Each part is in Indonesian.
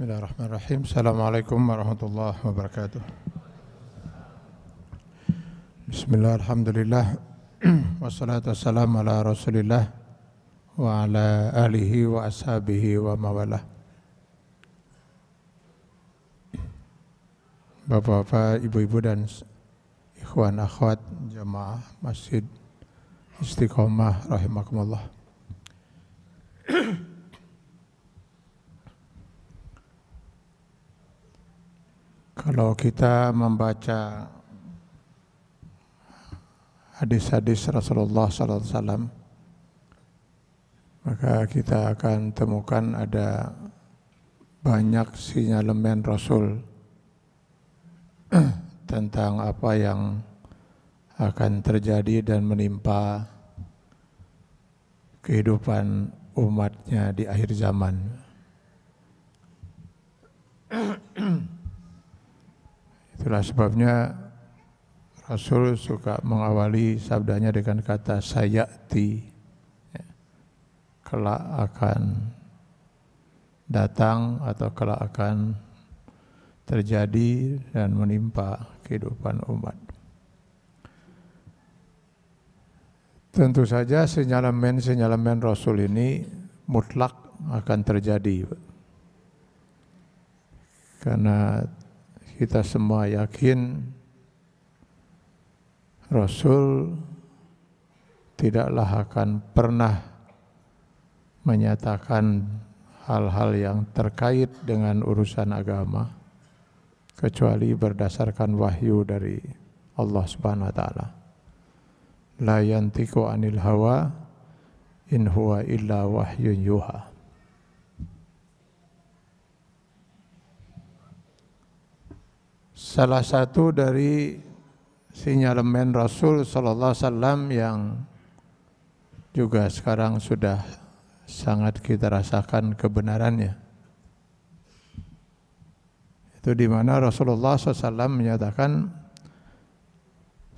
Bismillahirrahmanirrahim. Assalamualaikum warahmatullahi wabarakatuh. Bismillahirrahmanirrahim. Wassalatu wassalamu ala rasulillah wa ala alihi wa ashabihi wa mawalah. Bapak-bapak, ibu-ibu dan ikhwan akhwat jamaah Masjid Istiqomah rahimakumullah. Kalau kita membaca hadis-hadis Rasulullah SAW, maka kita akan temukan ada banyak sinyalemen Rasul tentang apa yang akan terjadi dan menimpa kehidupan umatnya di akhir zaman. Itulah sebabnya Rasul suka mengawali sabdanya dengan kata saya ti ya. Kelak akan datang atau kelak akan terjadi dan menimpa kehidupan umat. Tentu saja senyalemen-senyalemen Rasul ini mutlak akan terjadi. Karena kita semua yakin Rasul tidaklah akan pernah menyatakan hal-hal yang terkait dengan urusan agama kecuali berdasarkan wahyu dari Allah Subhanahu wa taala. La yantiqu anil hawa in huwa illa wahyun yuha. salah satu dari sinyalemen Rasul Sallallahu Alaihi Wasallam yang juga sekarang sudah sangat kita rasakan kebenarannya. Itu di mana Rasulullah SAW menyatakan,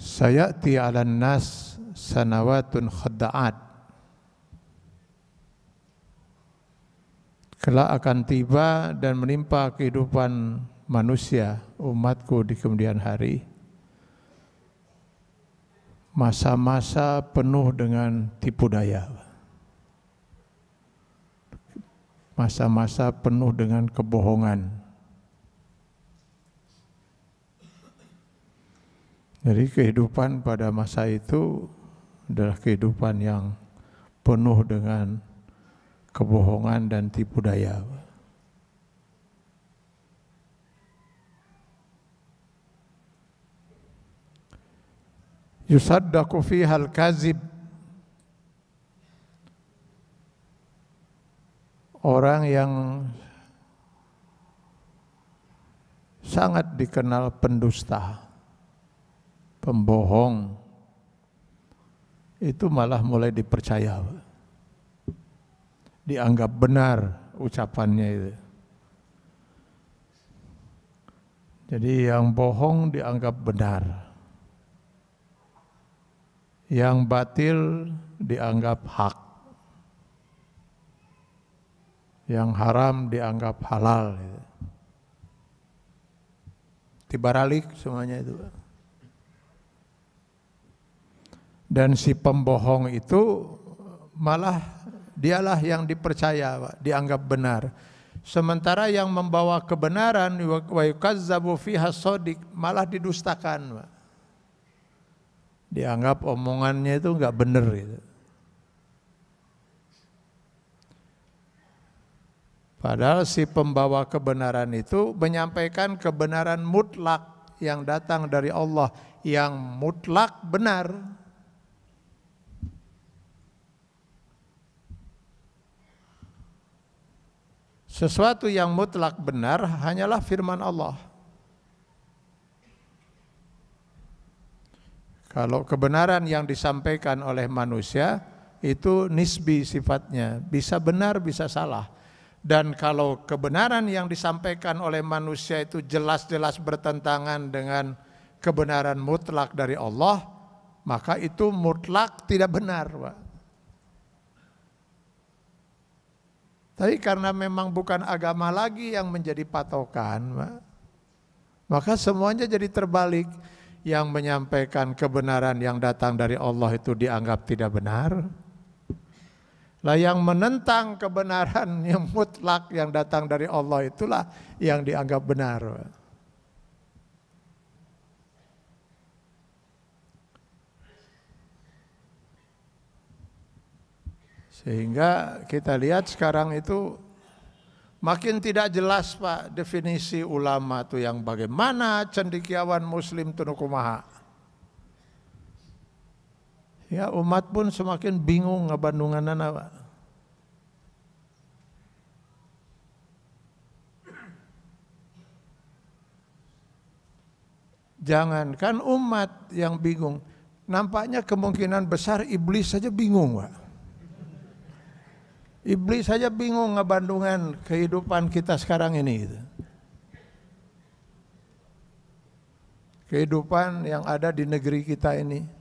ti ti'alan nas sanawatun khada'at. Kelak akan tiba dan menimpa kehidupan manusia umatku di kemudian hari. Masa-masa penuh dengan tipu daya. Masa-masa penuh dengan kebohongan. Jadi kehidupan pada masa itu adalah kehidupan yang penuh dengan kebohongan dan tipu daya. yusaddaqu fiha al-kazib orang yang sangat dikenal pendusta pembohong itu malah mulai dipercaya dianggap benar ucapannya itu jadi yang bohong dianggap benar yang batil dianggap hak. Yang haram dianggap halal. Tibaralik semuanya itu. Dan si pembohong itu malah dialah yang dipercaya, dianggap benar. Sementara yang membawa kebenaran wa yukazzabu fiha malah didustakan, Pak dianggap omongannya itu nggak benar gitu. Padahal si pembawa kebenaran itu menyampaikan kebenaran mutlak yang datang dari Allah yang mutlak benar. Sesuatu yang mutlak benar hanyalah firman Allah. Kalau kebenaran yang disampaikan oleh manusia itu nisbi sifatnya, bisa benar bisa salah. Dan kalau kebenaran yang disampaikan oleh manusia itu jelas-jelas bertentangan dengan kebenaran mutlak dari Allah, maka itu mutlak tidak benar, Pak. Tapi karena memang bukan agama lagi yang menjadi patokan, Pak, maka semuanya jadi terbalik yang menyampaikan kebenaran yang datang dari Allah itu dianggap tidak benar? Lah yang menentang kebenaran yang mutlak yang datang dari Allah itulah yang dianggap benar. Sehingga kita lihat sekarang itu Makin tidak jelas Pak definisi ulama itu yang bagaimana cendikiawan muslim tunukumaha. Ya umat pun semakin bingung ngebandunganan Pak. Jangankan umat yang bingung, nampaknya kemungkinan besar iblis saja bingung, Pak. Iblis saja bingung ngebandungan kehidupan kita sekarang ini. Gitu. Kehidupan yang ada di negeri kita ini.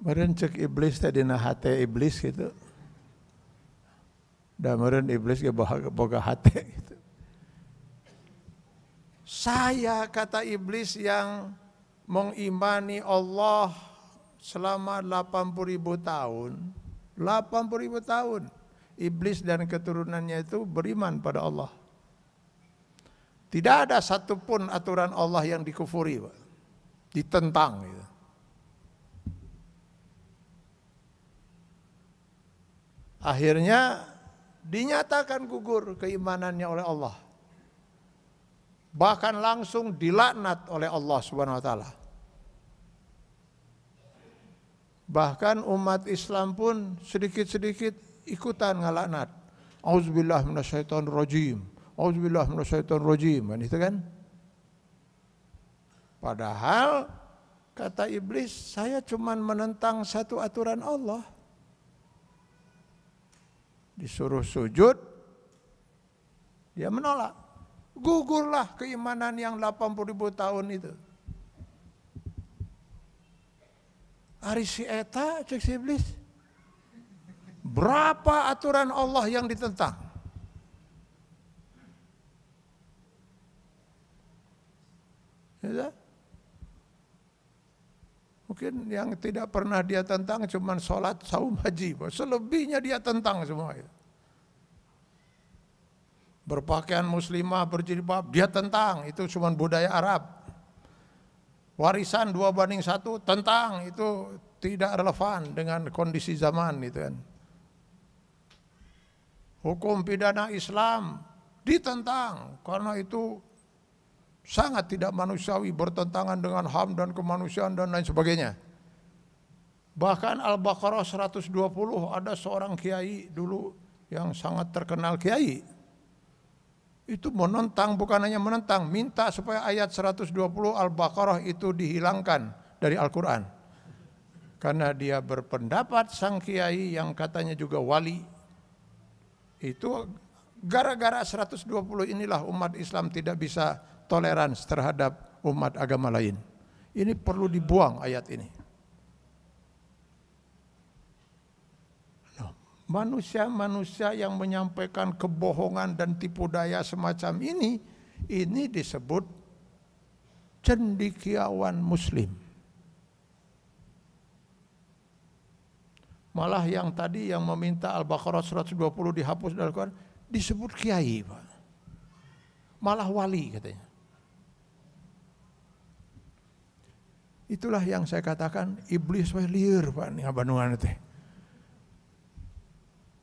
Meren cek iblis tadi nah hati iblis gitu. Dan meren iblis ke boga hati gitu. Saya kata iblis yang mengimani Allah selama 80 ribu tahun 80 ribu tahun Iblis dan keturunannya itu beriman pada Allah Tidak ada satupun aturan Allah yang dikufuri Ditentang gitu. Akhirnya dinyatakan gugur keimanannya oleh Allah. Bahkan langsung dilaknat oleh Allah Subhanahu wa taala. Bahkan umat Islam pun sedikit-sedikit ikutan ngalaknat. Auzubillah minasyaitonirrajim. Auzubillah rojim. Dan itu kan? Padahal kata iblis, saya cuma menentang satu aturan Allah. Disuruh sujud, dia menolak. Gugurlah keimanan yang 80 ribu tahun itu. Ari si eta cek si iblis. Berapa aturan Allah yang ditentang? Ya. Mungkin yang tidak pernah dia tentang cuma sholat, saum, haji. Selebihnya dia tentang semua itu. Berpakaian muslimah, berjilbab, dia tentang. Itu cuma budaya Arab warisan dua banding satu tentang itu tidak relevan dengan kondisi zaman itu kan. Hukum pidana Islam ditentang karena itu sangat tidak manusiawi bertentangan dengan HAM dan kemanusiaan dan lain sebagainya. Bahkan Al-Baqarah 120 ada seorang kiai dulu yang sangat terkenal kiai itu menentang bukan hanya menentang, minta supaya ayat 120 Al-Baqarah itu dihilangkan dari Al-Qur'an. Karena dia berpendapat sang kiai yang katanya juga wali itu gara-gara 120 inilah umat Islam tidak bisa tolerans terhadap umat agama lain. Ini perlu dibuang ayat ini. manusia-manusia yang menyampaikan kebohongan dan tipu daya semacam ini, ini disebut cendikiawan muslim. Malah yang tadi yang meminta Al-Baqarah 120 dihapus dari Quran disebut kiai, Pak. Malah wali katanya. Itulah yang saya katakan iblis liur Pak nih abanuan teh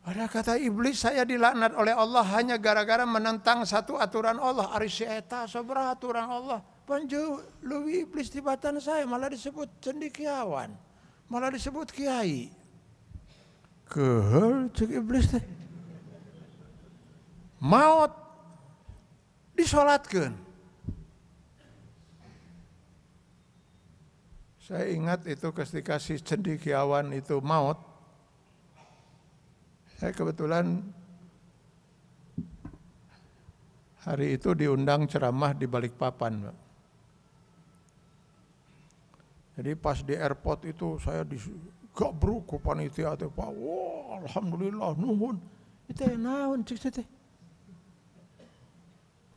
ada kata iblis saya dilaknat oleh Allah hanya gara-gara menentang satu aturan Allah. Arisi eta aturan Allah. Panju luwi iblis di batan saya malah disebut cendikiawan. Malah disebut kiai. Kehel cek iblis teh. Maut disolatkan. Saya ingat itu ketika si cendikiawan itu maut saya eh, kebetulan hari itu diundang ceramah di Balikpapan. Jadi pas di airport itu saya digabruk beruku panitia itu Pak. Wah, alhamdulillah nuhun. Itu naon cik teh.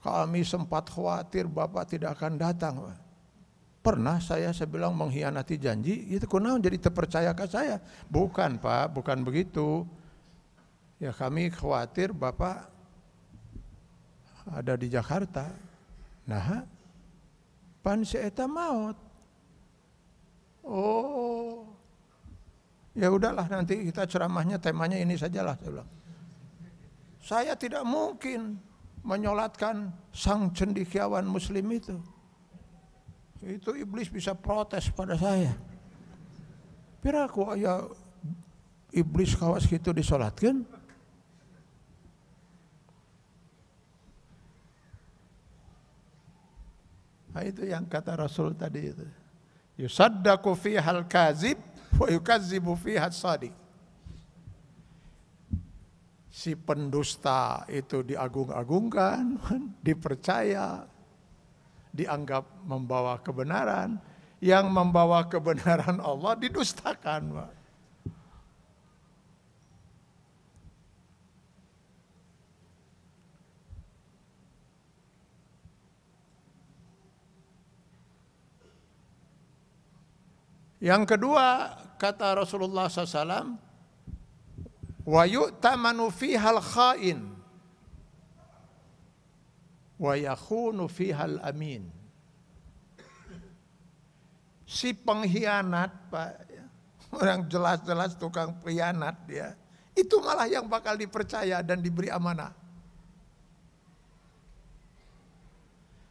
Kami sempat khawatir Bapak tidak akan datang, Pernah saya saya bilang mengkhianati janji, itu kunaon jadi terpercaya ke saya. Bukan, Pak, bukan begitu. Ya kami khawatir Bapak ada di Jakarta. Nah, pan seeta maut. Oh, ya udahlah nanti kita ceramahnya temanya ini sajalah saya bilang. Saya tidak mungkin menyolatkan sang cendikiawan muslim itu. Itu iblis bisa protes pada saya. Piraku ayah iblis kawas itu disolatkan. Nah, itu yang kata Rasul tadi itu. Yusaddaku hal kazib wa yukazibu fihal sadiq. Si pendusta itu diagung-agungkan, dipercaya, dianggap membawa kebenaran. Yang membawa kebenaran Allah didustakan. Pak. Yang kedua kata Rasulullah SAW, wa yu'tamanu fihal khain wa yakhunu fihal amin. Si pengkhianat Pak, ya, orang jelas-jelas tukang pengkhianat dia, ya, itu malah yang bakal dipercaya dan diberi amanah.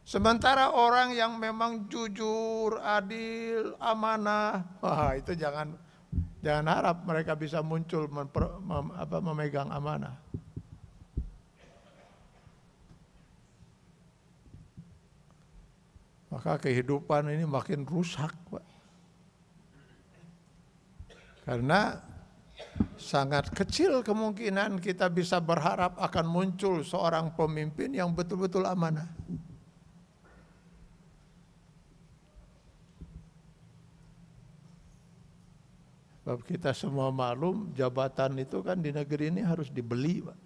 Sementara orang yang memang jujur, adil, amanah, wah itu jangan jangan harap mereka bisa muncul memper, mem, apa, memegang amanah. Maka kehidupan ini makin rusak, Pak. Karena sangat kecil kemungkinan kita bisa berharap akan muncul seorang pemimpin yang betul-betul amanah. Sebab kita semua maklum jabatan itu kan di negeri ini harus dibeli Pak.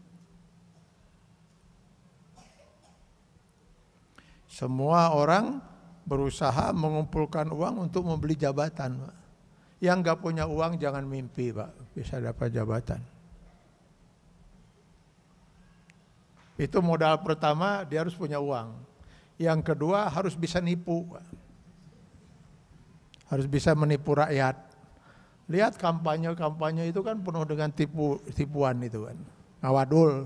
Semua orang berusaha mengumpulkan uang untuk membeli jabatan Pak. Yang enggak punya uang jangan mimpi Pak, bisa dapat jabatan. Itu modal pertama dia harus punya uang. Yang kedua harus bisa nipu. Harus bisa menipu rakyat. Lihat kampanye-kampanye itu kan penuh dengan tipu tipuan itu kan. Ngawadul.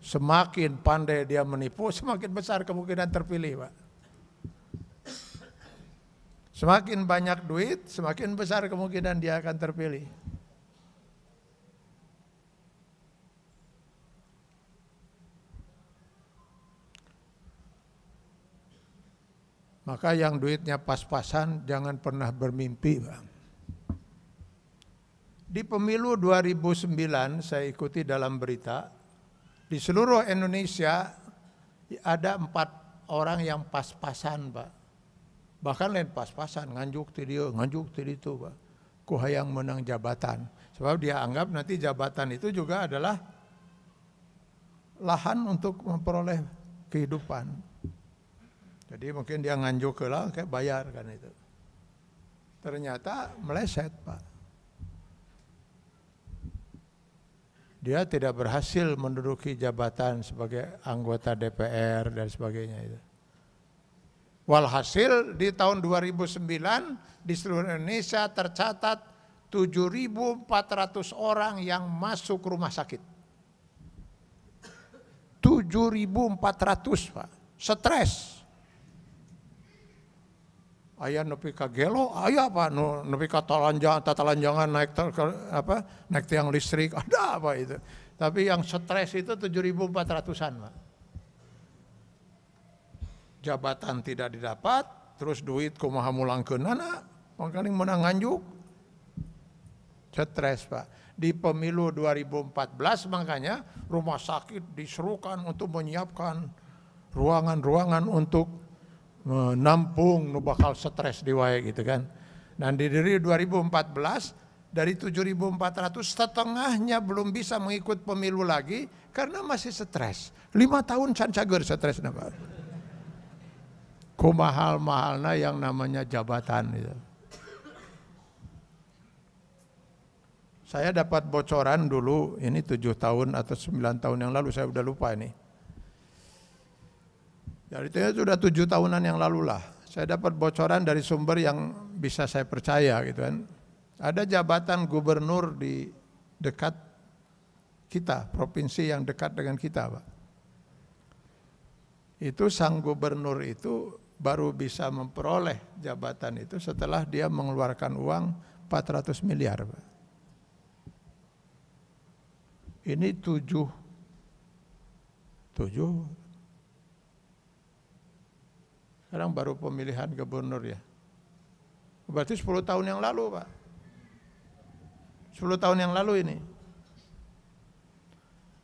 Semakin pandai dia menipu, semakin besar kemungkinan terpilih, Pak. Semakin banyak duit, semakin besar kemungkinan dia akan terpilih. Maka yang duitnya pas-pasan jangan pernah bermimpi bang. Di pemilu 2009 saya ikuti dalam berita, di seluruh Indonesia ada empat orang yang pas-pasan pak. Bahkan lain pas-pasan, nganjuk tiri, nganjuk tadi itu pak. Kuhayang menang jabatan. Sebab dia anggap nanti jabatan itu juga adalah lahan untuk memperoleh kehidupan. Jadi mungkin dia nganjuk ke lah, kayak bayar kan itu. Ternyata meleset Pak. Dia tidak berhasil menduduki jabatan sebagai anggota DPR dan sebagainya itu. Walhasil di tahun 2009 di seluruh Indonesia tercatat 7.400 orang yang masuk rumah sakit. 7.400 Pak, stres ayah nepi ka gelo, ayah apa nu nepi ka talanjang, tatalanjangan naik ter, apa naik tiang listrik, ada apa itu. Tapi yang stres itu 7.400-an, Pak. Jabatan tidak didapat, terus duit kumaha mulangkeun nana mangkaning menang nganjuk. Stres, Pak. Di pemilu 2014 makanya rumah sakit diserukan untuk menyiapkan ruangan-ruangan untuk menampung nu bakal stres di wae gitu kan. Dan di diri 2014 dari 7.400 setengahnya belum bisa mengikut pemilu lagi karena masih stres. Lima tahun can cager stres nama. Kumahal-mahalna yang namanya jabatan gitu. Saya dapat bocoran dulu, ini tujuh tahun atau sembilan tahun yang lalu, saya udah lupa ini dari ya, itu ya sudah tujuh tahunan yang lalu lah. Saya dapat bocoran dari sumber yang bisa saya percaya gitu kan. Ada jabatan gubernur di dekat kita, provinsi yang dekat dengan kita Pak. Itu sang gubernur itu baru bisa memperoleh jabatan itu setelah dia mengeluarkan uang 400 miliar Pak. Ini tujuh, tujuh sekarang baru pemilihan gubernur ya. Berarti 10 tahun yang lalu Pak. 10 tahun yang lalu ini.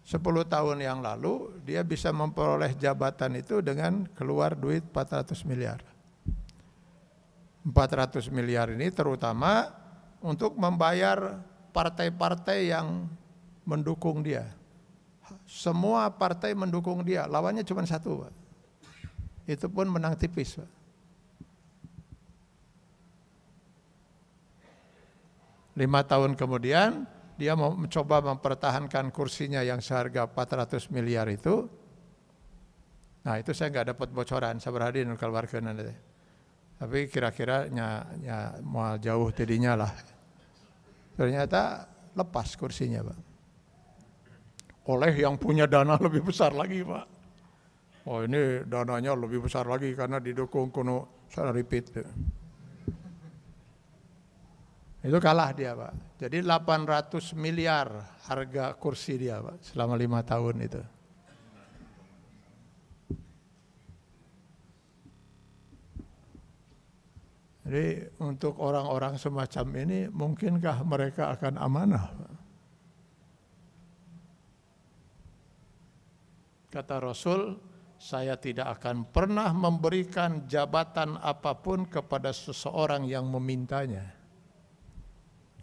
10 tahun yang lalu dia bisa memperoleh jabatan itu dengan keluar duit 400 miliar. 400 miliar ini terutama untuk membayar partai-partai yang mendukung dia. Semua partai mendukung dia, lawannya cuma satu Pak itu pun menang tipis. Lima tahun kemudian dia mencoba mempertahankan kursinya yang seharga 400 miliar itu. Nah itu saya nggak dapat bocoran sabar hadi kalau nanti. Tapi kira-kira ya, ya, mau jauh tadinya lah. Ternyata lepas kursinya pak. Oleh yang punya dana lebih besar lagi pak. Oh ini dananya lebih besar lagi karena didukung kuno secara repeat. Itu kalah dia Pak. Jadi 800 miliar harga kursi dia Pak selama lima tahun itu. Jadi untuk orang-orang semacam ini mungkinkah mereka akan amanah? Kata Rasul, saya tidak akan pernah memberikan jabatan apapun kepada seseorang yang memintanya.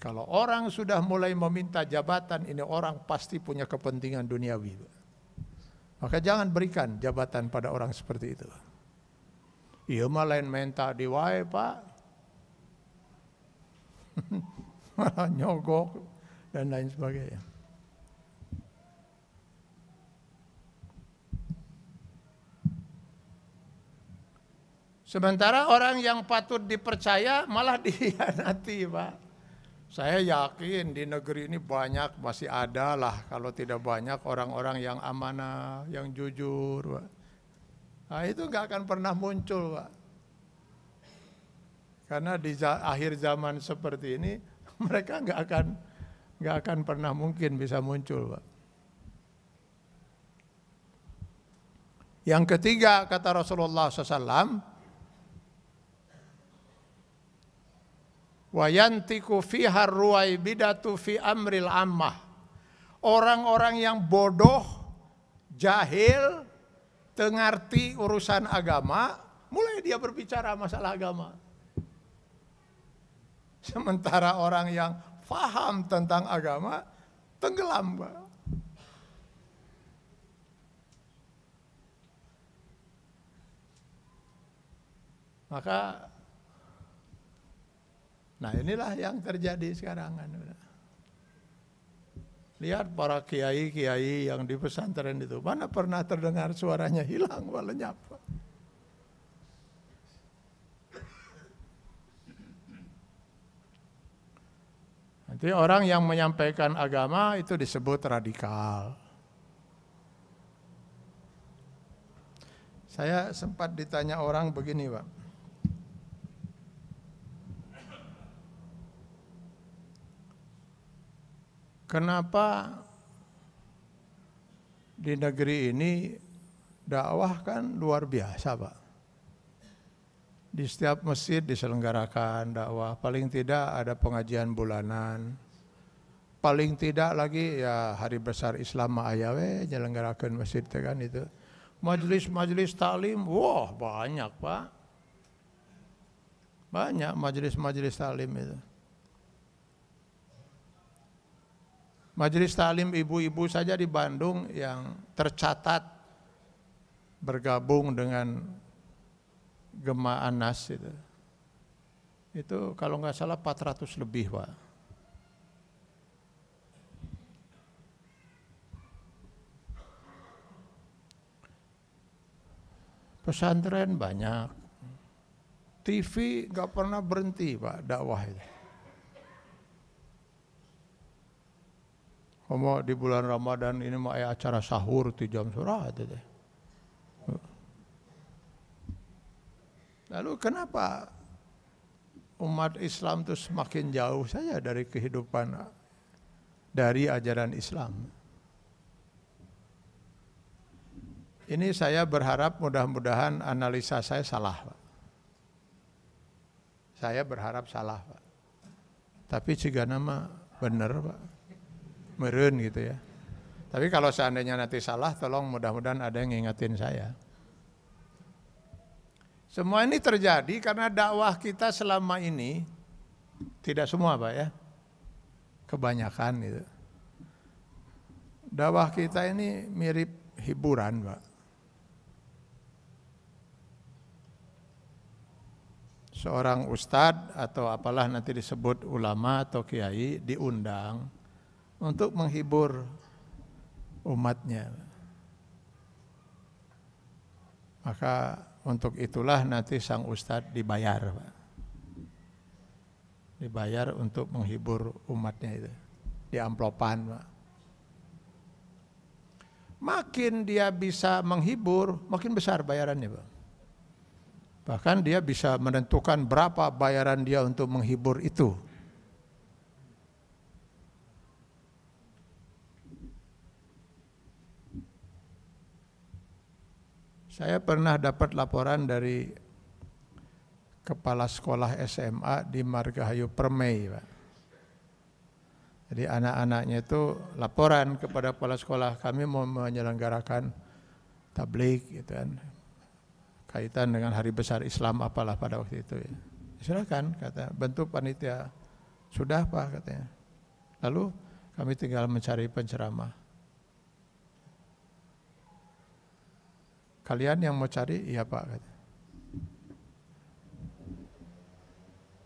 Kalau orang sudah mulai meminta jabatan, ini orang pasti punya kepentingan duniawi. Maka jangan berikan jabatan pada orang seperti itu. Iya malah yang minta diwae pak. nyogok dan lain sebagainya. Sementara orang yang patut dipercaya malah dihianati, Pak. Saya yakin di negeri ini banyak masih ada lah kalau tidak banyak orang-orang yang amanah, yang jujur, Pak. Nah, itu nggak akan pernah muncul, Pak. Karena di akhir zaman seperti ini mereka nggak akan nggak akan pernah mungkin bisa muncul, Pak. Yang ketiga kata Rasulullah SAW, Wayantiku fi harruai bidatu fi amril ammah. Orang-orang yang bodoh, jahil, tengarti urusan agama, mulai dia berbicara masalah agama. Sementara orang yang faham tentang agama, tenggelam. Maka Nah inilah yang terjadi sekarang. Kan. Lihat para kiai-kiai yang di pesantren itu, mana pernah terdengar suaranya hilang, walau nyapa. Nanti orang yang menyampaikan agama itu disebut radikal. Saya sempat ditanya orang begini, Pak. Kenapa di negeri ini dakwah kan luar biasa, Pak. Di setiap masjid diselenggarakan dakwah, paling tidak ada pengajian bulanan. Paling tidak lagi ya hari besar Islam Ma'ayawe, menyelenggarakan masjid kan itu. Majelis-majelis taklim, wah banyak, Pak. Banyak majelis-majelis taklim itu. Majelis Taklim Ibu-Ibu saja di Bandung yang tercatat bergabung dengan Gema Anas itu. Itu kalau nggak salah 400 lebih Pak. Pesantren banyak. TV nggak pernah berhenti Pak dakwah itu. Kamu di bulan Ramadan ini mau ada acara sahur di jam surah itu deh. Lalu kenapa umat Islam itu semakin jauh saja dari kehidupan dari ajaran Islam? Ini saya berharap mudah-mudahan analisa saya salah, Pak. Saya berharap salah, Pak. Tapi jika nama benar, Pak meren gitu ya. Tapi kalau seandainya nanti salah, tolong mudah-mudahan ada yang ngingetin saya. Semua ini terjadi karena dakwah kita selama ini tidak semua pak ya, kebanyakan itu. Dakwah kita ini mirip hiburan pak. Seorang ustadz atau apalah nanti disebut ulama atau kiai diundang untuk menghibur umatnya. Maka untuk itulah nanti sang ustadz dibayar, Pak. Dibayar untuk menghibur umatnya itu. Di amplopan, Pak. Makin dia bisa menghibur, makin besar bayarannya, Pak. Bahkan dia bisa menentukan berapa bayaran dia untuk menghibur itu. Saya pernah dapat laporan dari kepala sekolah SMA di Margahayu Permai, Pak. Jadi anak-anaknya itu laporan kepada kepala sekolah, kami mau menyelenggarakan tablik gitu kan. Kaitan dengan hari besar Islam apalah pada waktu itu ya. Silakan kata, bentuk panitia. Sudah Pak katanya. Lalu kami tinggal mencari penceramah. Kalian yang mau cari? Iya Pak.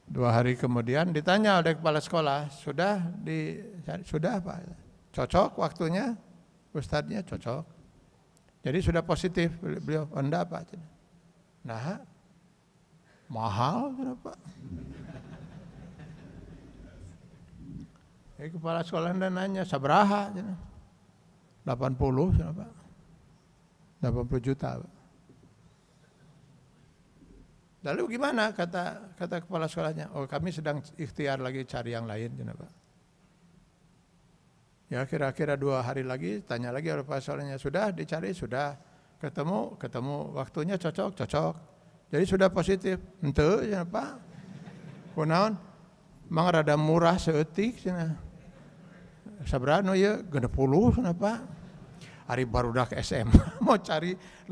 Dua hari kemudian ditanya oleh kepala sekolah, sudah di sudah Pak. Cocok waktunya? Ustadznya cocok. Jadi sudah positif beliau, oh, enggak Pak. Nah, mahal kenapa? Jadi eh, kepala sekolah dan nanya, seberapa 80 siapa? 80 juta. Lalu gimana kata kata kepala sekolahnya? Oh kami sedang ikhtiar lagi cari yang lain, Pak. Ya kira-kira dua hari lagi tanya lagi oleh kepala sekolahnya sudah dicari sudah ketemu ketemu waktunya cocok cocok. Jadi sudah positif. Ente ya Pak. Kunaon? Mang rada murah seetik cina. Sabrano ya puluh, kenapa? Pak hari baru dah ke SMA mau cari 80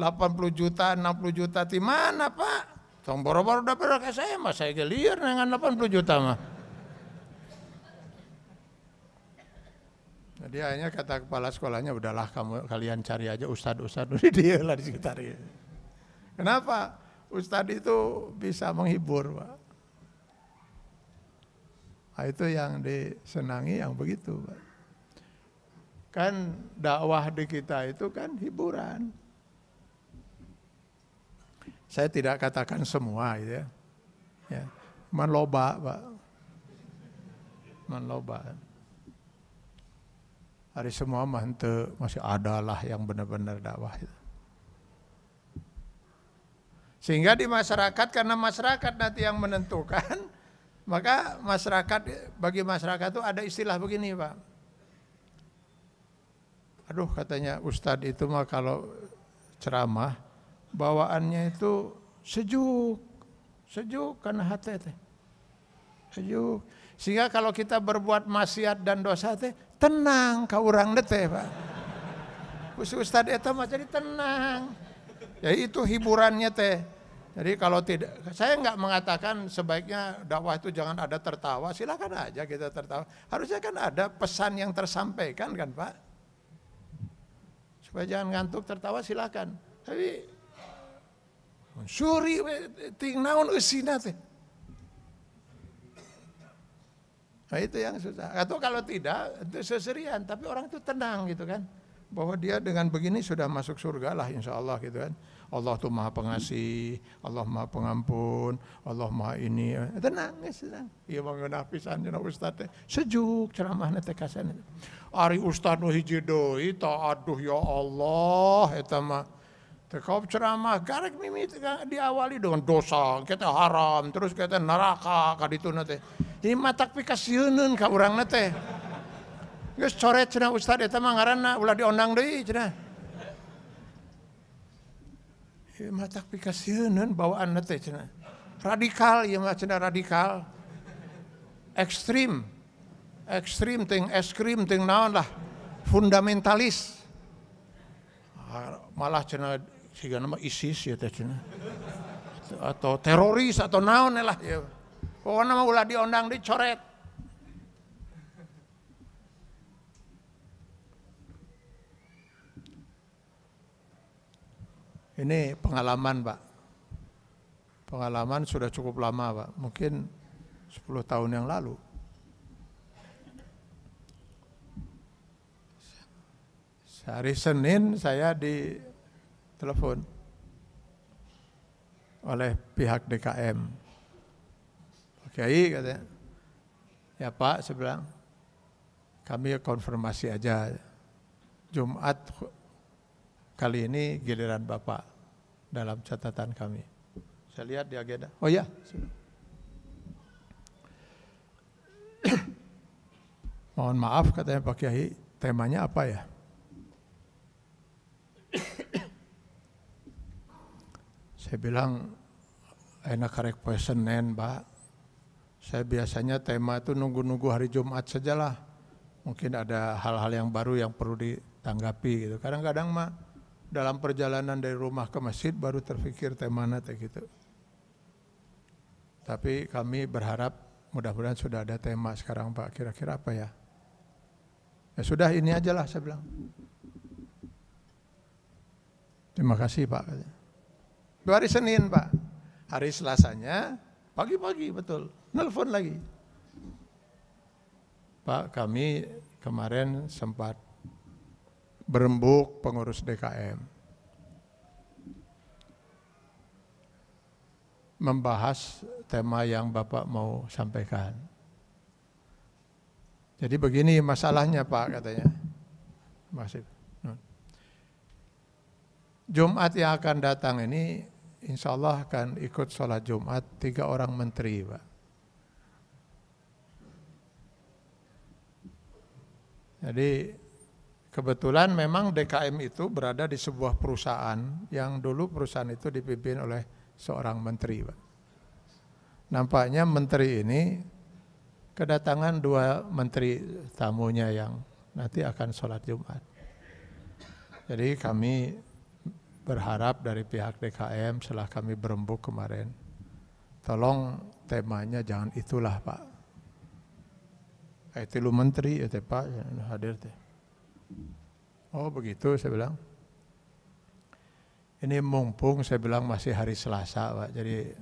juta, 60 juta di mana Pak? Tong baru baru barudak SMA saya gelir dengan 80 juta mah. Jadi akhirnya kata kepala sekolahnya udahlah kamu kalian cari aja ustadz-ustadz di dia lah di sekitar ini. Kenapa? Ustadz itu bisa menghibur Pak. Nah, itu yang disenangi yang begitu Pak. Kan dakwah di kita itu kan hiburan. Saya tidak katakan semua ya. ya. Menloba, Pak. Menloba. Hari semua mantu masih adalah yang benar-benar dakwah itu. Sehingga di masyarakat karena masyarakat nanti yang menentukan, maka masyarakat bagi masyarakat itu ada istilah begini, Pak aduh katanya Ustadz itu mah kalau ceramah bawaannya itu sejuk, sejuk karena hati teh. Sejuk. Sehingga kalau kita berbuat maksiat dan dosa teh tenang kau orang teh, Pak. Ustadz itu mah jadi tenang. Jadi ya itu hiburannya teh. Jadi kalau tidak, saya nggak mengatakan sebaiknya dakwah itu jangan ada tertawa, silakan aja kita tertawa. Harusnya kan ada pesan yang tersampaikan kan Pak supaya jangan ngantuk tertawa silakan tapi syuri ting naon usina teh nah itu yang susah atau kalau tidak itu seserian tapi orang itu tenang gitu kan bahwa dia dengan begini sudah masuk surga lah insya Allah gitu kan Allah tuh maha pengasih, Allah maha pengampun, Allah maha ini. Tenang, ya, tenang. Iya mengenah pisan jenah ustad Sejuk ceramahnya teh kasan. Ari ustad nuhi hiji deui aduh ya Allah itu mah Kau ceramah garek mimi diawali dengan dosa, kita haram, terus kita neraka kaditu nate. Ini matak pikasieun ka orang nate. Geus coret ceramah ustad, itu mah ngaranna ulah diondang deui cenah. Ya, mata pikasianan bawaan nanti cina Radikal ya mah cina radikal. Ekstrim. Ekstrim ting ekstrim ting naon lah. Fundamentalis. Ah, malah cina siga nama ISIS ya teh cina Atau teroris atau naon ya lah ya. Pokoknya mah ulah diondang dicoret. Ini pengalaman Pak. Pengalaman sudah cukup lama Pak, mungkin 10 tahun yang lalu. Hari Senin saya di telepon oleh pihak DKM. Oke, Kiai katanya, ya Pak, saya bilang, kami konfirmasi aja. Jumat Kali ini giliran Bapak dalam catatan kami. Saya lihat di agenda. Oh ya, Mohon maaf katanya Pak Kiai, temanya apa ya? Saya bilang enak karek Senin, Pak. Saya biasanya tema itu nunggu-nunggu hari Jumat sajalah. Mungkin ada hal-hal yang baru yang perlu ditanggapi gitu. Kadang-kadang mah dalam perjalanan dari rumah ke masjid baru terpikir teh mana teh gitu. Tapi kami berharap mudah-mudahan sudah ada tema sekarang Pak. Kira-kira apa ya? Ya sudah ini aja lah saya bilang. Terima kasih Pak. Dua hari Senin Pak. Hari Selasanya pagi-pagi betul. Nelfon lagi. Pak kami kemarin sempat berembuk pengurus DKM. Membahas tema yang Bapak mau sampaikan. Jadi begini masalahnya Pak katanya. Masih. Jumat yang akan datang ini insya Allah akan ikut sholat Jumat tiga orang menteri Pak. Jadi Kebetulan memang DKM itu berada di sebuah perusahaan yang dulu perusahaan itu dipimpin oleh seorang menteri. Nampaknya menteri ini kedatangan dua menteri tamunya yang nanti akan sholat Jumat. Jadi kami berharap dari pihak DKM setelah kami berembuk kemarin, tolong temanya jangan itulah Pak. Itu lu menteri, itu Pak hadir teh. Oh begitu saya bilang. Ini mumpung saya bilang masih hari Selasa Pak, jadi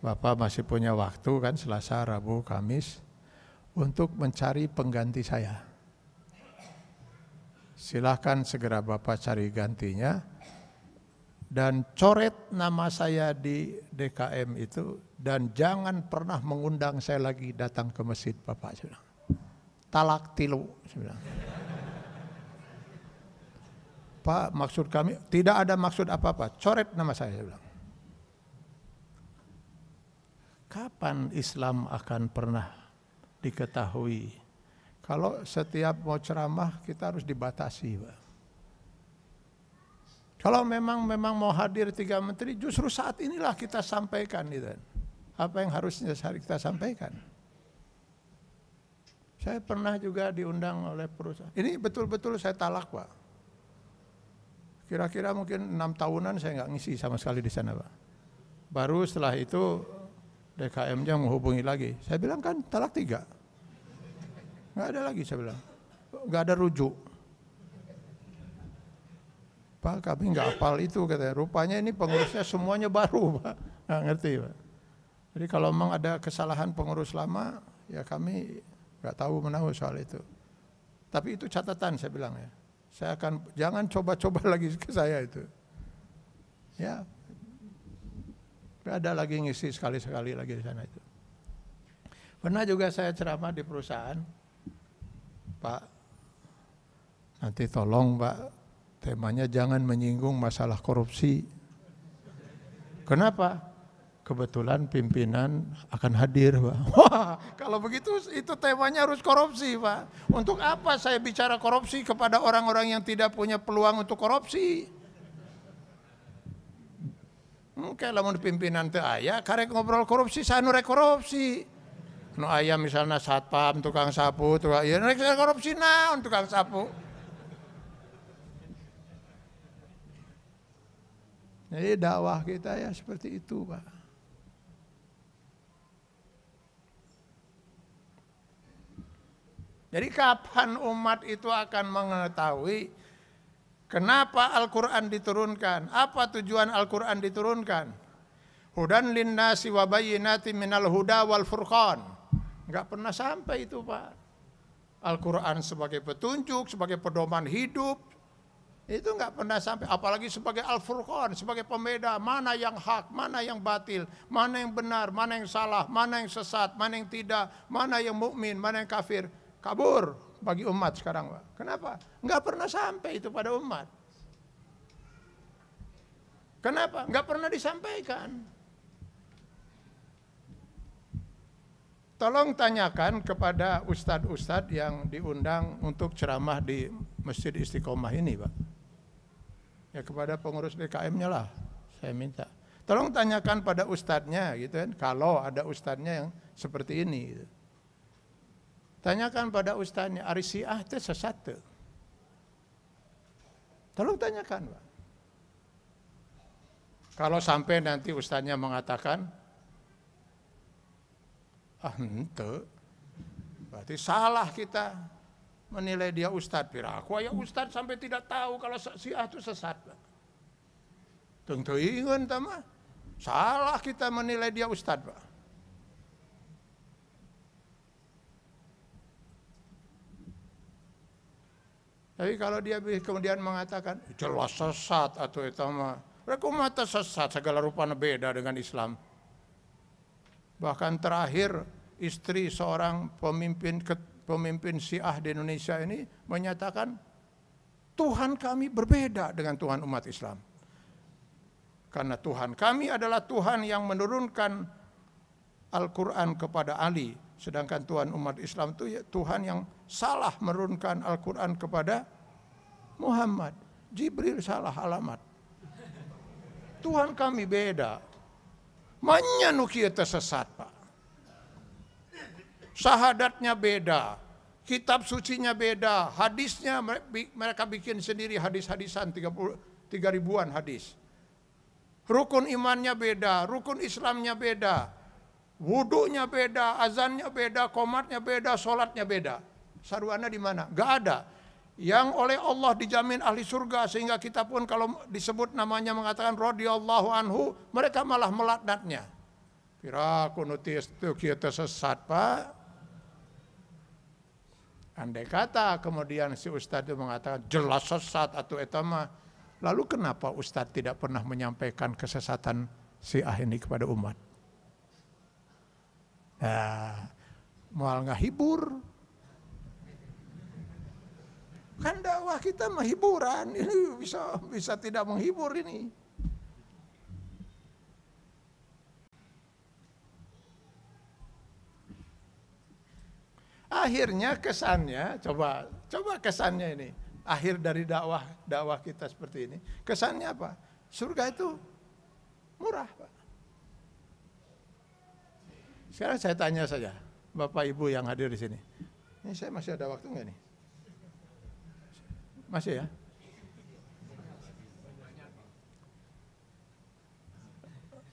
Bapak masih punya waktu kan Selasa, Rabu, Kamis untuk mencari pengganti saya. Silahkan segera Bapak cari gantinya dan coret nama saya di DKM itu dan jangan pernah mengundang saya lagi datang ke masjid Bapak. Talak tilu. Saya Pak, maksud kami tidak ada maksud apa-apa. Coret nama saya, bilang. Kapan Islam akan pernah diketahui? Kalau setiap mau ceramah kita harus dibatasi, Pak. Kalau memang memang mau hadir tiga menteri, justru saat inilah kita sampaikan itu. Kan. Apa yang harusnya sehari kita sampaikan. Saya pernah juga diundang oleh perusahaan. Ini betul-betul saya talak, Pak. Kira-kira mungkin enam tahunan saya nggak ngisi sama sekali di sana, Pak. Baru setelah itu DKM-nya menghubungi lagi. Saya bilang kan talak tiga. Nggak ada lagi saya bilang. Nggak ada rujuk. Pak kami nggak apal itu katanya. Rupanya ini pengurusnya semuanya baru Pak. Nggak ngerti Pak. Jadi kalau memang ada kesalahan pengurus lama, ya kami nggak tahu menahu soal itu. Tapi itu catatan saya bilang ya. Saya akan jangan coba-coba lagi ke saya itu. Ya. Ada lagi ngisi sekali-sekali lagi di sana itu. Pernah juga saya ceramah di perusahaan, Pak, nanti tolong Pak, temanya jangan menyinggung masalah korupsi. Kenapa? kebetulan pimpinan akan hadir, Pak. Wah, kalau begitu itu temanya harus korupsi, Pak. Untuk apa saya bicara korupsi kepada orang-orang yang tidak punya peluang untuk korupsi? Mungkin lamun pimpinan teh ayah, karek ngobrol korupsi, saya nurek korupsi. No ayah misalnya satpam, tukang sapu, tukang, ya nurek korupsi naon tukang sapu. Jadi dakwah kita ya seperti itu Pak. Jadi kapan umat itu akan mengetahui kenapa Al-Quran diturunkan? Apa tujuan Al-Quran diturunkan? Hudan linnasi wa minal huda wal furqan. Enggak pernah sampai itu Pak. Al-Quran sebagai petunjuk, sebagai pedoman hidup, itu enggak pernah sampai. Apalagi sebagai Al-Furqan, sebagai pembeda, mana yang hak, mana yang batil, mana yang benar, mana yang salah, mana yang sesat, mana yang tidak, mana yang mukmin, mana yang kafir kabur bagi umat sekarang Pak. Kenapa? Enggak pernah sampai itu pada umat. Kenapa? Enggak pernah disampaikan. Tolong tanyakan kepada ustadz-ustadz yang diundang untuk ceramah di Masjid Istiqomah ini Pak. Ya kepada pengurus DKM-nya lah saya minta. Tolong tanyakan pada ustadznya gitu kan, kalau ada ustadznya yang seperti ini gitu. Tanyakan pada ustaznya, Arisiah itu sesat tuh. Tolong tanyakan, Pak. Kalau sampai nanti ustaznya mengatakan, ah ente, berarti salah kita menilai dia ustaz. aku ya ustaz sampai tidak tahu kalau syiah itu sesat. Tentu ingin, tama Salah kita menilai dia ustaz, Pak. Tapi kalau dia kemudian mengatakan, jelas sesat atau itu mah. Mereka mata sesat, segala rupa beda dengan Islam. Bahkan terakhir istri seorang pemimpin pemimpin Syiah di Indonesia ini menyatakan Tuhan kami berbeda dengan Tuhan umat Islam. Karena Tuhan kami adalah Tuhan yang menurunkan Al-Quran kepada Ali. Sedangkan Tuhan umat Islam itu ya Tuhan yang salah merunkan Al-Quran kepada Muhammad. Jibril salah alamat. Tuhan kami beda. Manyanu tersesat Pak. Sahadatnya beda. Kitab sucinya beda. Hadisnya mereka bikin sendiri hadis-hadisan 30, tiga ribuan hadis. Rukun imannya beda, rukun Islamnya beda, wudhunya beda, azannya beda, komatnya beda, sholatnya beda. Sarwana di mana? Gak ada. Yang oleh Allah dijamin ahli surga sehingga kita pun kalau disebut namanya mengatakan radhiyallahu anhu, mereka malah melatnatnya. Kira kunutis itu kita sesat, Pak. Andai kata kemudian si Ustadz itu mengatakan jelas sesat atau etama. Lalu kenapa Ustadz tidak pernah menyampaikan kesesatan si ah ini kepada umat? Nah, mual ngahibur, hibur, Kan dakwah kita menghiburan, ini bisa bisa tidak menghibur ini. Akhirnya kesannya, coba coba kesannya ini. Akhir dari dakwah dakwah kita seperti ini. Kesannya apa? Surga itu murah, Pak. Sekarang saya tanya saja, Bapak Ibu yang hadir di sini. Ini saya masih ada waktu nggak nih? Masih ya?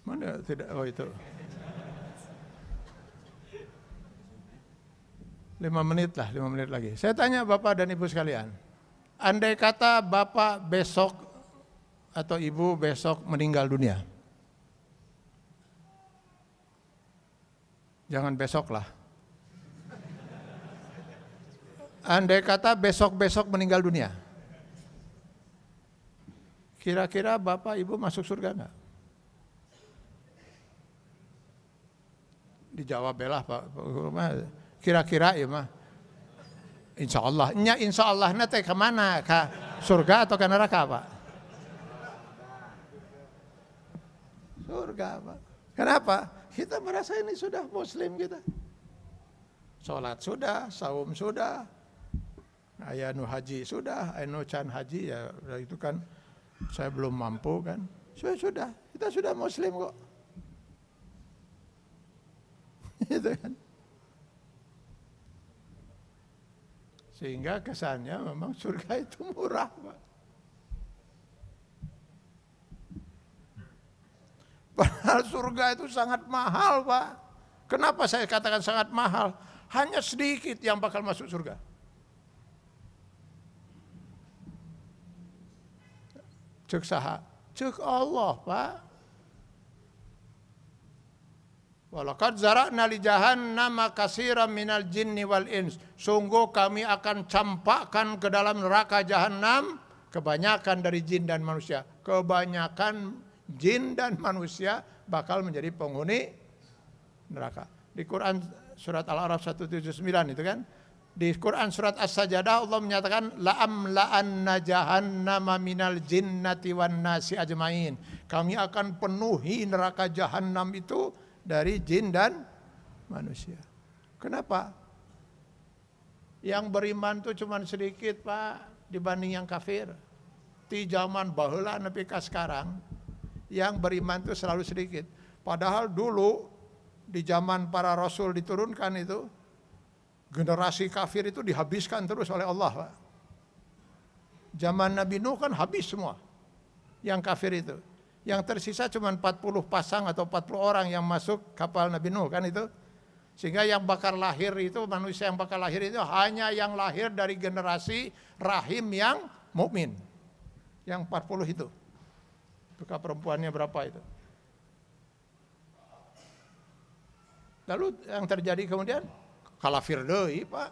Mana tidak? Oh itu. Lima menit lah, lima menit lagi. Saya tanya Bapak dan Ibu sekalian. Andai kata Bapak besok atau Ibu besok meninggal dunia. Jangan besok lah. Andai kata besok-besok meninggal dunia. Kira-kira Bapak Ibu masuk surga nggak? Dijawab belah Pak. Kira-kira ya mah. Insya Allah. Nya insya Allah nate kemana? Ke surga atau ke neraka Pak? Surga Pak. Kenapa? Kita merasa ini sudah muslim kita. Sholat sudah, saum sudah, ayah nu haji sudah, ayah nu can haji ya itu kan saya belum mampu kan. Sudah, sudah, kita sudah muslim kok. Itu kan. Sehingga kesannya memang surga itu murah, Pak. Padahal surga itu sangat mahal, Pak. Kenapa saya katakan sangat mahal? Hanya sedikit yang bakal masuk surga. cek saha? cek Allah, Pak. Walakad nali li nama kasira minal jinni wal ins. Sungguh kami akan campakkan ke dalam neraka jahannam kebanyakan dari jin dan manusia. Kebanyakan jin dan manusia bakal menjadi penghuni neraka. Di Quran surat Al-Araf 179 itu kan. Di Quran surat As-Sajdah Allah menyatakan la amla'anna jahannama minal jinnati wan nasi ajmain. Kami akan penuhi neraka jahanam itu dari jin dan manusia. Kenapa? Yang beriman itu cuma sedikit, Pak, dibanding yang kafir. Di zaman bahula nepi sekarang, yang beriman itu selalu sedikit. Padahal dulu di zaman para rasul diturunkan itu Generasi kafir itu dihabiskan terus oleh Allah. Zaman Nabi Nuh kan habis semua yang kafir itu. Yang tersisa cuma 40 pasang atau 40 orang yang masuk kapal Nabi Nuh kan itu. Sehingga yang bakal lahir itu, manusia yang bakal lahir itu hanya yang lahir dari generasi rahim yang mukmin. Yang 40 itu. Buka perempuannya berapa itu. Lalu yang terjadi kemudian kalafir deh Pak.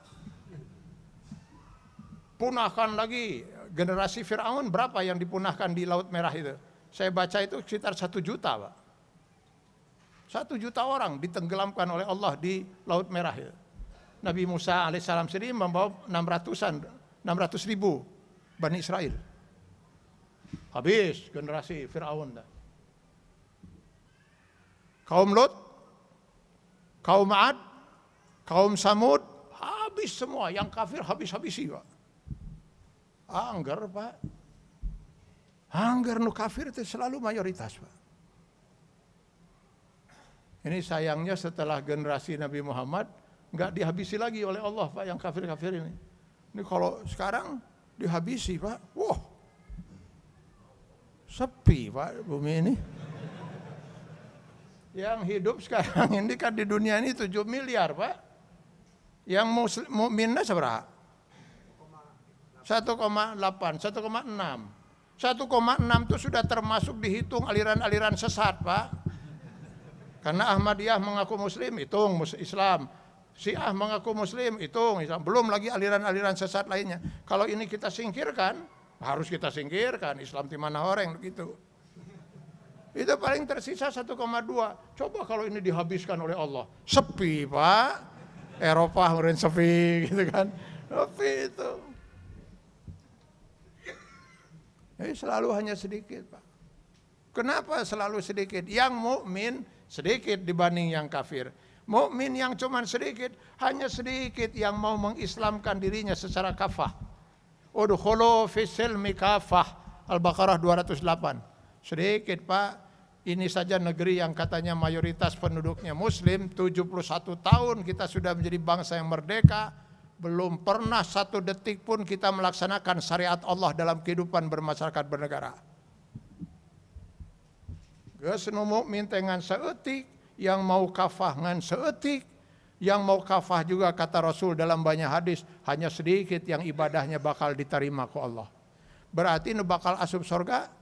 Punahkan lagi generasi Firaun berapa yang dipunahkan di Laut Merah itu? Saya baca itu sekitar satu juta, Pak. Satu juta orang ditenggelamkan oleh Allah di Laut Merah itu. Nabi Musa alaihissalam sendiri membawa 600-an, 600 ribu Bani Israel. Habis generasi Fir'aun dah. Kaum Lot, kaum Ad, Kaum Samud habis semua, yang kafir habis habis Pak. Angger Pak. Angger nu kafir itu selalu mayoritas Pak. Ini sayangnya setelah generasi Nabi Muhammad nggak dihabisi lagi oleh Allah Pak yang kafir-kafir ini. Ini kalau sekarang dihabisi Pak, wah sepi Pak bumi ini. Yang hidup sekarang ini kan di dunia ini 7 miliar Pak. Yang muslim, mukminnya seberapa? 1,8, 1,6. 1,6 itu sudah termasuk dihitung aliran-aliran sesat, Pak. Karena Ahmadiyah mengaku muslim, hitung Islam. Syiah mengaku muslim, hitung Islam. Belum lagi aliran-aliran sesat lainnya. Kalau ini kita singkirkan, harus kita singkirkan. Islam di mana orang begitu. Itu paling tersisa 1,2. Coba kalau ini dihabiskan oleh Allah. Sepi, Pak. Eropa kemudian sepi gitu kan. Sepi itu. Jadi selalu hanya sedikit Pak. Kenapa selalu sedikit? Yang mukmin sedikit dibanding yang kafir. Mukmin yang cuman sedikit, hanya sedikit yang mau mengislamkan dirinya secara kafah. Udkhulu fi mikafah Al-Baqarah 208. Sedikit Pak, ini saja negeri yang katanya mayoritas penduduknya muslim, 71 tahun kita sudah menjadi bangsa yang merdeka, belum pernah satu detik pun kita melaksanakan syariat Allah dalam kehidupan bermasyarakat bernegara. Gesenumuk mintengan seetik, yang mau kafah ngan seetik, yang mau kafah juga kata Rasul dalam banyak hadis, hanya sedikit yang ibadahnya bakal diterima ke Allah. Berarti nu bakal asup surga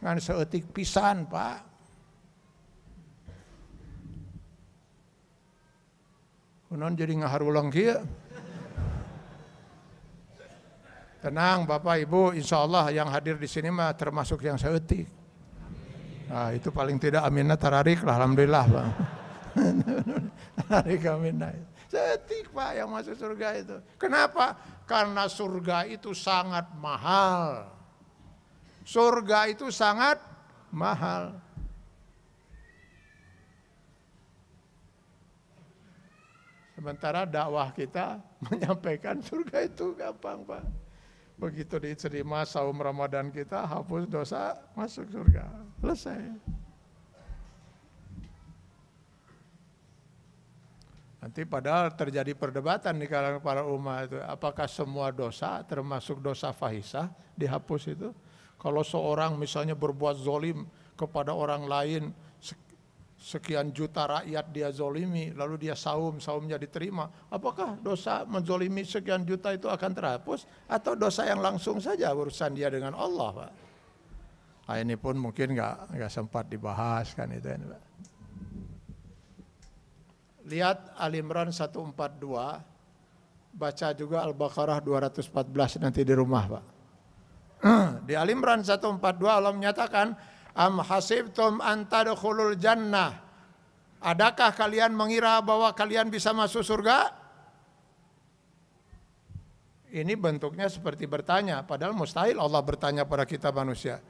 ngan seetik pisan, Pak. Kunon jadi ngaharulang kia. Tenang Bapak Ibu, insya Allah yang hadir di sini mah termasuk yang seetik. Nah, itu paling tidak aminah tararik lah, Alhamdulillah Pak. tararik aminah Seetik Pak yang masuk surga itu. Kenapa? Karena surga itu sangat mahal. Surga itu sangat mahal. Sementara dakwah kita menyampaikan surga itu gampang, Pak. Begitu diterima saum Ramadan kita, hapus dosa, masuk surga. Selesai. Nanti padahal terjadi perdebatan di kalangan para umat itu, apakah semua dosa termasuk dosa fahisah dihapus itu? Kalau seorang misalnya berbuat zolim kepada orang lain, sekian juta rakyat dia zolimi, lalu dia saum, saumnya diterima. Apakah dosa menzolimi sekian juta itu akan terhapus? Atau dosa yang langsung saja urusan dia dengan Allah, Pak? Nah, ini pun mungkin nggak nggak sempat dibahas kan itu, ini, Pak. Lihat Al Imran 142, baca juga Al-Baqarah 214 nanti di rumah, Pak. Hmm. Di Al Imran 142 Allah menyatakan am hasibtum antadkhulul jannah. Adakah kalian mengira bahwa kalian bisa masuk surga? Ini bentuknya seperti bertanya, padahal mustahil Allah bertanya pada kita manusia.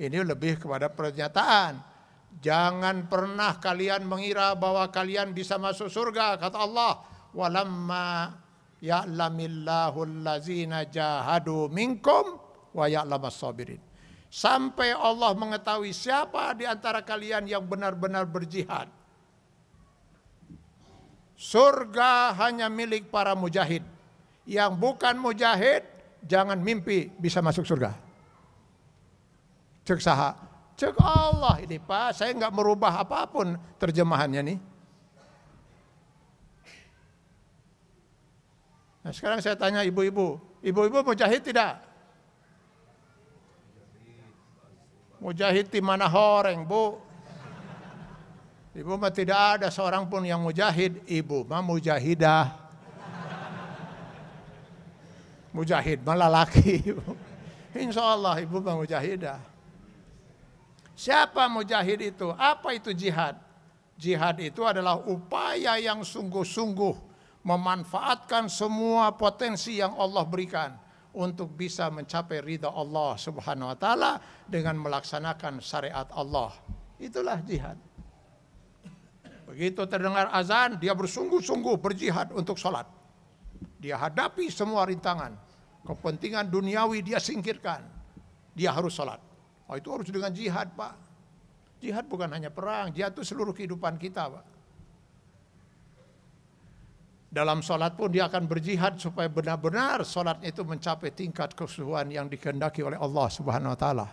Ini lebih kepada pernyataan. Jangan pernah kalian mengira bahwa kalian bisa masuk surga, kata Allah. Walamma ya'lamillahu allazina jahadu minkum wa ya'lamas sabirin. Sampai Allah mengetahui siapa di antara kalian yang benar-benar berjihad. Surga hanya milik para mujahid. Yang bukan mujahid, jangan mimpi bisa masuk surga. Cek saha, cek Allah ini Pak, saya nggak merubah apapun terjemahannya nih. Nah, sekarang saya tanya ibu-ibu, ibu-ibu mujahid tidak? Mujahid di mana horeng, Bu? Ibu mah tidak ada seorang pun yang mujahid, ibu mah mujahidah. Mujahid malah laki. Ibu. Insya Allah ibu mah mujahidah. Siapa mujahid itu? Apa itu jihad? Jihad itu adalah upaya yang sungguh-sungguh memanfaatkan semua potensi yang Allah berikan untuk bisa mencapai ridha Allah Subhanahu wa taala dengan melaksanakan syariat Allah. Itulah jihad. Begitu terdengar azan, dia bersungguh-sungguh berjihad untuk sholat. Dia hadapi semua rintangan. Kepentingan duniawi dia singkirkan. Dia harus sholat. Oh, itu harus dengan jihad, Pak. Jihad bukan hanya perang, jihad itu seluruh kehidupan kita, Pak. Dalam sholat pun dia akan berjihad supaya benar-benar sholatnya itu mencapai tingkat kesuhuan yang dikehendaki oleh Allah Subhanahu Wa Taala.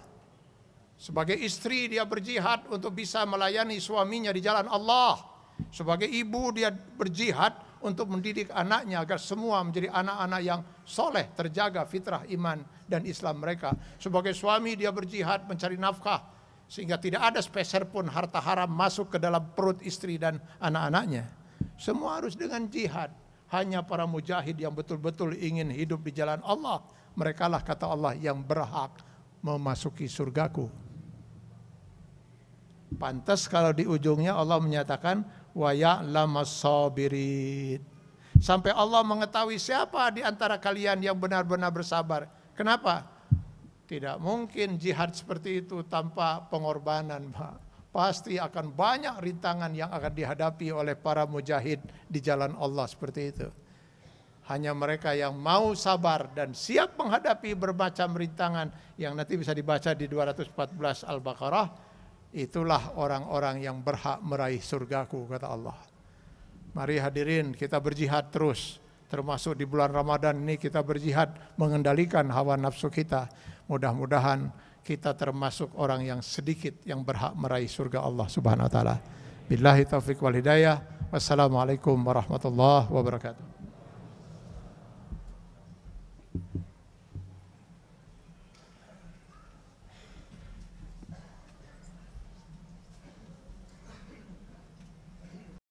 Sebagai istri dia berjihad untuk bisa melayani suaminya di jalan Allah. Sebagai ibu dia berjihad untuk mendidik anaknya agar semua menjadi anak-anak yang soleh, terjaga fitrah iman dan Islam mereka. Sebagai suami dia berjihad mencari nafkah sehingga tidak ada speser pun harta haram masuk ke dalam perut istri dan anak-anaknya. Semua harus dengan jihad. Hanya para mujahid yang betul-betul ingin hidup di jalan Allah, mereka lah kata Allah yang berhak memasuki surgaku. Pantas kalau di ujungnya Allah menyatakan wa Sampai Allah mengetahui siapa di antara kalian yang benar-benar bersabar. Kenapa? Tidak mungkin jihad seperti itu tanpa pengorbanan, Pak pasti akan banyak rintangan yang akan dihadapi oleh para mujahid di jalan Allah seperti itu. Hanya mereka yang mau sabar dan siap menghadapi bermacam rintangan yang nanti bisa dibaca di 214 Al-Baqarah, itulah orang-orang yang berhak meraih surgaku, kata Allah. Mari hadirin, kita berjihad terus. Termasuk di bulan Ramadan ini kita berjihad mengendalikan hawa nafsu kita. Mudah-mudahan kita termasuk orang yang sedikit yang berhak meraih surga Allah Subhanahu wa taala. Billahi taufik wal hidayah. Wassalamualaikum warahmatullahi wabarakatuh.